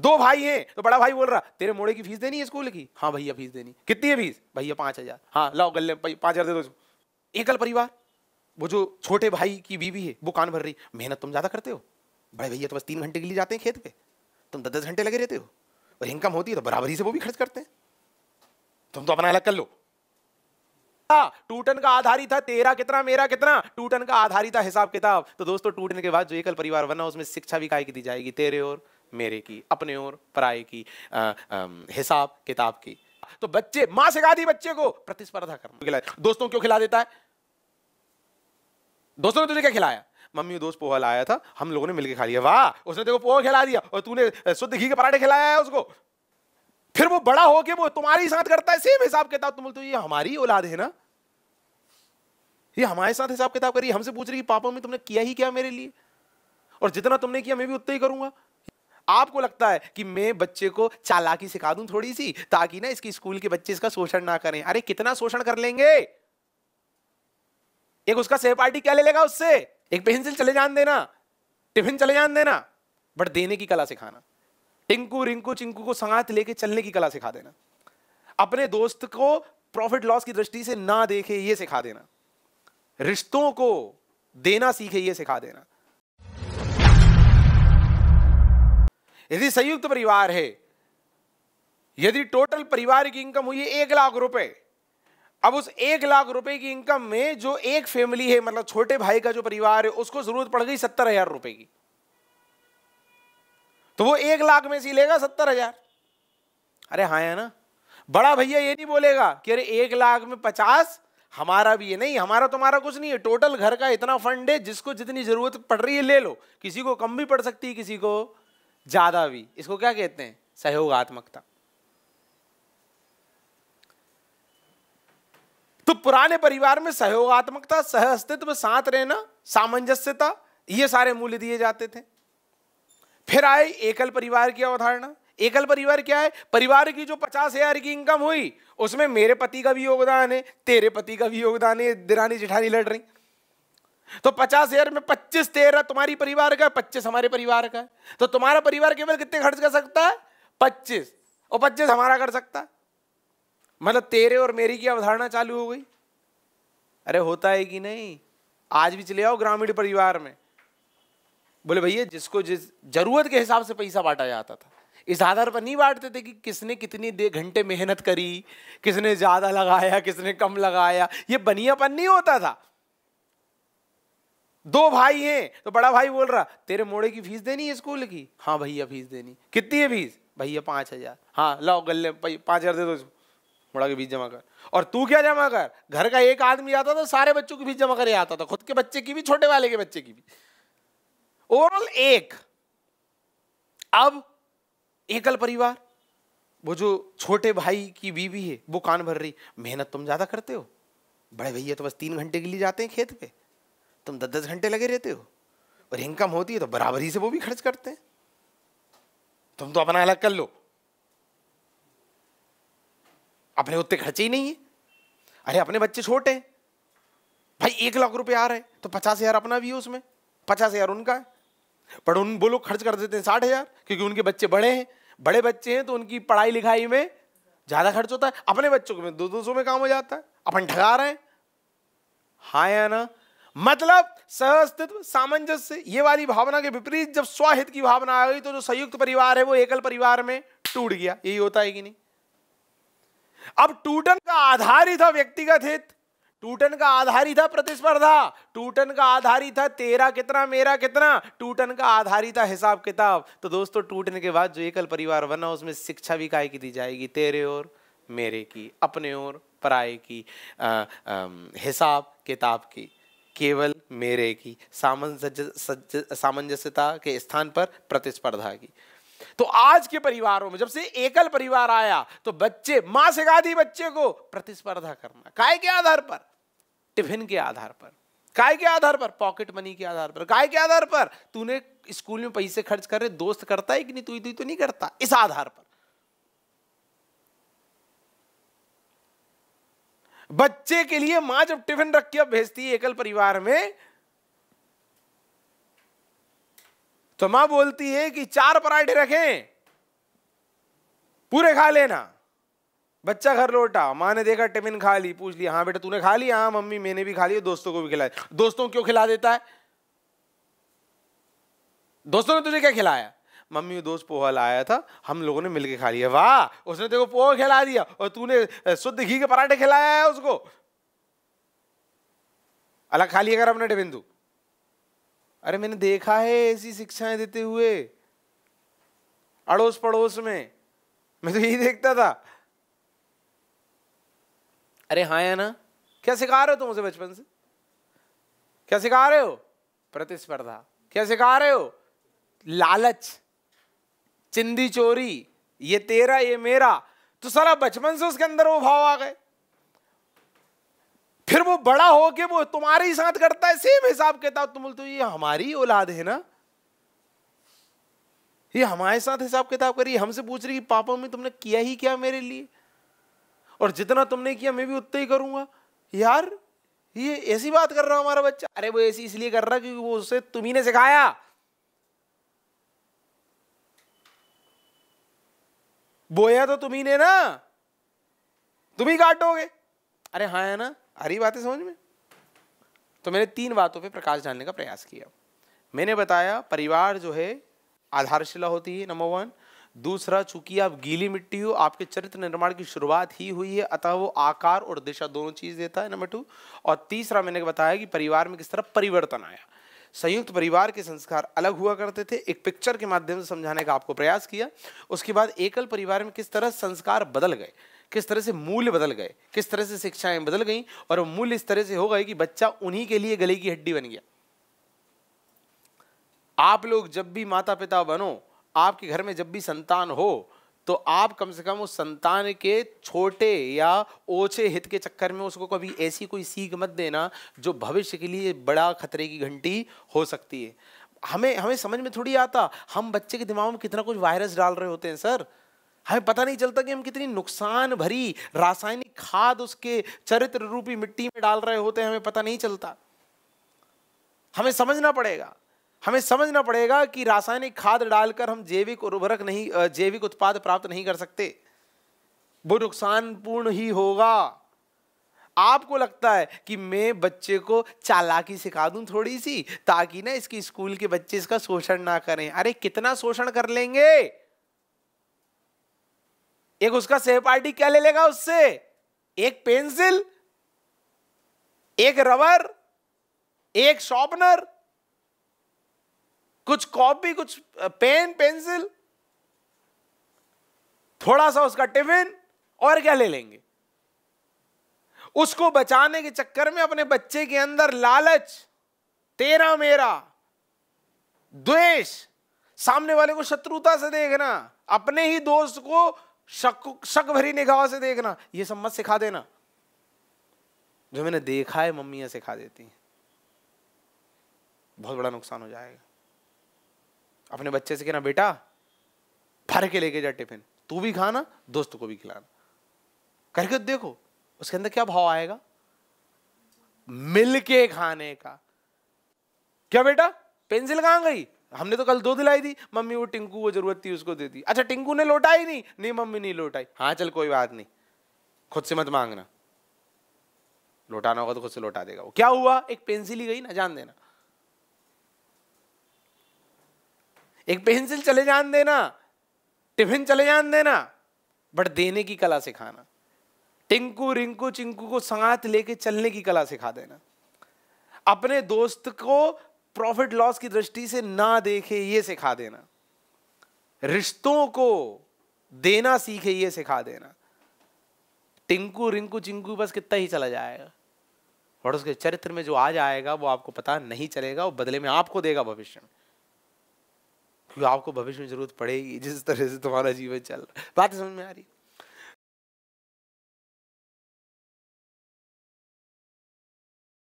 दो भाई हैं तो बड़ा भाई बोल रहा तेरे मोड़े की फीस देनी है स्कूल की हाँ भैया फीस देनी कितनी है फीस भैया पाँच हजार हाँ लाओ गले पाँच हजार दे दो एकल परिवार वो जो छोटे भाई की बीवी है वो कान भर रही मेहनत तुम ज़्यादा करते हो बड़े भैया तो बस तीन घंटे के लिए जाते हैं खेत पे तुम दस दस घंटे लगे रहते हो और इनकम होती है तो बराबरी से वो भी खर्च करते हैं तुम तो अपना अलग कर लो हाँ, टूटन का आधार ही था तेरा कितना मेरा कितना टूटन का आधार ही था हिसाब किताब तो दोस्तों टूटने के बाद जो एकल परिवार बना उसमें शिक्षा भी काय की दी जाएगी तेरे और मेरे की अपने और पराए की हिसाब किताब की तो बच्चे मां सिखा दी बच्चे को प्रतिस्पर्धा करना खिला दोस्तों क्यों खिला देता है दोस्तों ने तुझे क्या खिलाया मम्मी दोस्त पोहा लाया था हम लोगों ने मिलकर खा लिया वाह उसने तेरे को पोहा खिला दिया और तूने शुद्ध घी के पराठे खिलाया है उसको फिर वो बड़ा होके वो तुम्हारे साथ करता है सेम हिसाब किताब तुम बोलते हो ये हमारी औलाद है ना ये हमारे साथ हिसाब किताब करी हमसे पूछ रही पापा में तुमने किया ही क्या मेरे लिए और जितना तुमने किया मैं भी उतना ही करूंगा आपको लगता है कि मैं बच्चे को चालाकी सिखा दूं थोड़ी सी ताकि ना इसकी स्कूल के बच्चे इसका शोषण ना करें अरे कितना शोषण कर लेंगे एक उसका सहपाठी क्या ले लेगा उससे एक पेंसिल चले जान देना टिफिन चले जान देना बट देने की कला सिखाना टिंकू रिंकू चिंकू को साथ लेके चलने की कला सिखा देना अपने दोस्त को प्रॉफिट लॉस की दृष्टि से ना देखे ये सिखा देना रिश्तों को देना सीखे ये सिखा देना यदि संयुक्त परिवार है यदि टोटल परिवार की इनकम हुई है एक लाख रुपए अब उस एक लाख रुपए की इनकम में जो एक फैमिली है मतलब छोटे भाई का जो परिवार है उसको जरूरत पड़ गई सत्तर हजार रुपए की तो वो एक लाख में से लेगा सत्तर हजार अरे हाँ है ना बड़ा भैया ये नहीं बोलेगा कि अरे एक लाख में पचास हमारा भी है नहीं हमारा तुम्हारा कुछ नहीं है टोटल घर का इतना फंड है जिसको जितनी जरूरत पड़ रही है ले लो किसी को कम भी पड़ सकती है किसी को ज़्यादा भी इसको क्या कहते हैं सहयोगात्मकता तो पुराने परिवार में सहयोगात्मकता सह अस्तित्व साथ रहना सामंजस्यता ये सारे मूल्य दिए जाते थे फिर आए एकल परिवार की अवधारणा एकल परिवार क्या है परिवार की जो पचास हजार की इनकम हुई उसमें मेरे पति का भी योगदान है तेरे पति का भी योगदान है दिरानी जिठानी लड़ रही तो पचास हजार में पच्चीस तेरह तुम्हारी परिवार का पच्चीस हमारे परिवार का तो तुम्हारा परिवार केवल कितने खर्च कर सकता है पच्चीस और पच्चीस हमारा कर सकता मतलब तेरे और मेरी की अवधारणा चालू हो गई अरे होता है कि नहीं आज भी चले आओ ग्रामीण परिवार में बोले भैया जिसको जिस जरूरत के हिसाब से पैसा बांटा जाता था इस आधार पर नहीं बांटते थे कि किसने कितनी देर घंटे मेहनत करी किसने ज़्यादा लगाया किसने कम लगाया ये बनियापन नहीं होता था दो भाई हैं तो बड़ा भाई बोल रहा तेरे मोड़े की फीस देनी है स्कूल की हाँ भैया फीस देनी कितनी है फीस भैया पाँच हजार हाँ लाओ गले पाँच हजार दे दो मोड़ा की फीस जमा कर और तू क्या जमा कर घर का एक आदमी आता था सारे बच्चों की फीस जमा कर आता था खुद के बच्चे की भी छोटे वाले के बच्चे की भी ओवरऑल एक अब एकल परिवार वो जो छोटे भाई की बीवी है वो कान भर रही मेहनत तुम ज्यादा करते हो बड़े भैया तो बस तीन घंटे के लिए जाते हैं खेत पे तुम दस दस घंटे लगे रहते हो और इनकम होती है तो बराबरी से वो भी खर्च करते हैं तुम तो अपना अलग कर लो अपने उतने खर्चे ही नहीं है अरे अपने बच्चे छोटे हैं भाई एक लाख रुपए आ रहे तो पचास हजार अपना भी है उसमें पचास हजार उनका है पर उन वो लोग खर्च कर देते हैं साठ हजार क्योंकि उनके बच्चे बड़े हैं बड़े बच्चे हैं तो उनकी पढ़ाई लिखाई में ज़्यादा खर्च होता है अपने बच्चों में दो दो सौ में काम हो जाता है अपन ठगा रहे हैं हाँ या ना मतलब सहअस्तित्व सामंजस्य ये वाली भावना के विपरीत जब स्वाहित की भावना आ गई तो जो संयुक्त परिवार है वो एकल परिवार में टूट गया यही होता है कि नहीं अब टूटन का आधार ही था व्यक्तिगत हित टूटन का आधार ही था प्रतिस्पर्धा टूटन का आधार ही था तेरा कितना मेरा कितना टूटन का आधार ही था हिसाब किताब तो दोस्तों टूटने के बाद जो एकल परिवार बना उसमें शिक्षा भी काय की दी जाएगी तेरे और मेरे की अपने और पराए की हिसाब किताब की केवल मेरे की सामंजस्यता के स्थान पर प्रतिस्पर्धा की तो आज के परिवारों में जब से एकल परिवार आया तो बच्चे मां से दी बच्चे को प्रतिस्पर्धा करना काय के आधार पर टिफिन के आधार पर काय के आधार पर पॉकेट मनी के आधार पर काय के आधार पर तूने स्कूल में पैसे खर्च कर रहे दोस्त करता है कि नहीं तू तो नहीं करता इस आधार पर बच्चे के लिए मां जब टिफिन रख के अब भेजती है एकल परिवार में तो मां बोलती है कि चार पराठे रखें पूरे खा लेना बच्चा घर लौटा मां ने देखा टिफिन खा ली पूछ लिया हाँ बेटा तूने खा ली हाँ मम्मी मैंने भी खा लिया दोस्तों को भी खिलाया दोस्तों क्यों खिला देता है दोस्तों ने तुझे क्या खिलाया मम्मी दोस्त पोहा लाया था हम लोगों ने मिलके खा लिया वाह उसने को पोहा खिला दिया और तूने शुद्ध घी के पराठे खिलाया है उसको अलग खा लिया कर अपने बिंदु अरे मैंने देखा है ऐसी शिक्षाएं देते हुए अड़ोस पड़ोस में मैं तो यही देखता था अरे हाँ या ना क्या सिखा रहे हो तुम उसे बचपन से क्या सिखा रहे हो प्रतिस्पर्धा क्या सिखा रहे हो लालच चिंदी चोरी ये तेरा ये मेरा तो सारा बचपन से उसके अंदर वो भाव आ गए फिर वो बड़ा हो के वो तुम्हारे ही साथ करता है सेम हिसाब किताब तुम बोलते हो ये हमारी औलाद है ना ये हमारे साथ हिसाब किताब करी हमसे पूछ रही कि पापा में तुमने किया ही क्या मेरे लिए और जितना तुमने किया मैं भी उतना ही करूंगा यार ये ऐसी बात कर रहा हमारा बच्चा अरे वो ऐसी इसलिए कर रहा क्योंकि वो उसे तुम्ही ने सिखाया बोया तो तुम्ही ने ना तुम ही काटोगे अरे हाँ है ना अरे बात बातें समझ में तो मैंने तीन बातों पे प्रकाश डालने का प्रयास किया मैंने बताया परिवार जो है आधारशिला होती है नंबर वन दूसरा चूंकि आप गीली मिट्टी हो आपके चरित्र निर्माण की शुरुआत ही हुई है अतः वो आकार और दिशा दोनों चीज़ देता है नंबर टू और तीसरा मैंने बताया कि परिवार में किस तरह परिवर्तन आया संयुक्त परिवार के संस्कार अलग हुआ करते थे एक पिक्चर के माध्यम से समझाने का आपको प्रयास किया उसके बाद एकल परिवार में किस तरह संस्कार बदल गए किस तरह से मूल्य बदल गए किस तरह से शिक्षाएं बदल गई और मूल्य इस तरह से हो गए कि बच्चा उन्हीं के लिए गले की हड्डी बन गया आप लोग जब भी माता पिता बनो आपके घर में जब भी संतान हो तो आप कम से कम उस संतान के छोटे या ओछे हित के चक्कर में उसको कभी ऐसी कोई सीख मत देना जो भविष्य के लिए बड़ा खतरे की घंटी हो सकती है हमें हमें समझ में थोड़ी आता हम बच्चे के दिमाग में कितना कुछ वायरस डाल रहे होते हैं सर हमें पता नहीं चलता कि हम कितनी नुकसान भरी रासायनिक खाद उसके चरित्र रूपी मिट्टी में डाल रहे होते हैं हमें पता नहीं चलता हमें समझना पड़ेगा हमें समझना पड़ेगा कि रासायनिक खाद डालकर हम जैविक उर्वरक नहीं जैविक उत्पाद प्राप्त नहीं कर सकते वो नुकसानपूर्ण ही होगा आपको लगता है कि मैं बच्चे को चालाकी सिखा दूं थोड़ी सी ताकि ना इसकी स्कूल के बच्चे इसका शोषण ना करें अरे कितना शोषण कर लेंगे एक उसका सहपाठी क्या ले लेगा उससे एक पेंसिल एक रबर एक शॉर्पनर कुछ कॉपी कुछ पेन पेंसिल थोड़ा सा उसका टिफिन और क्या ले लेंगे उसको बचाने के चक्कर में अपने बच्चे के अंदर लालच तेरा मेरा द्वेष सामने वाले को शत्रुता से देखना अपने ही दोस्त को शक शक भरी निगाह से देखना ये सब मत सिखा देना जो मैंने देखा है मम्मियां सिखा देती हैं बहुत बड़ा नुकसान हो जाएगा अपने बच्चे से कहना बेटा भर के लेके जा टिफिन तू भी खाना दोस्त को भी खिलाना करके देखो उसके अंदर क्या भाव आएगा मिलके खाने का क्या बेटा पेंसिल कहां गई हमने तो कल दो दिलाई थी मम्मी वो टिंकू को जरूरत थी उसको दे दी अच्छा टिंकू ने लौटा ही नहीं नहीं मम्मी नहीं लौटाई हाँ चल कोई बात नहीं खुद से मत मांगना लौटाना होगा तो खुद से लौटा देगा वो क्या हुआ एक पेंसिल ही गई ना जान देना एक पेंसिल चले जान देना टिफिन चले जान देना बट देने की कला सिखाना टिंकू रिंकू चिंकू को संगात लेके चलने की कला सिखा देना अपने दोस्त को प्रॉफिट लॉस की दृष्टि से ना देखे ये सिखा देना रिश्तों को देना सीखे ये सिखा देना टिंकू रिंकू चिंकू बस कितना ही चला जाएगा और उसके चरित्र में जो आज आएगा वो आपको पता नहीं चलेगा वो बदले में आपको देगा भविष्य में क्योंकि आपको भविष्य में जरूरत पड़ेगी जिस तरह से तुम्हारा जीवन चल रहा है बात समझ में आ रही है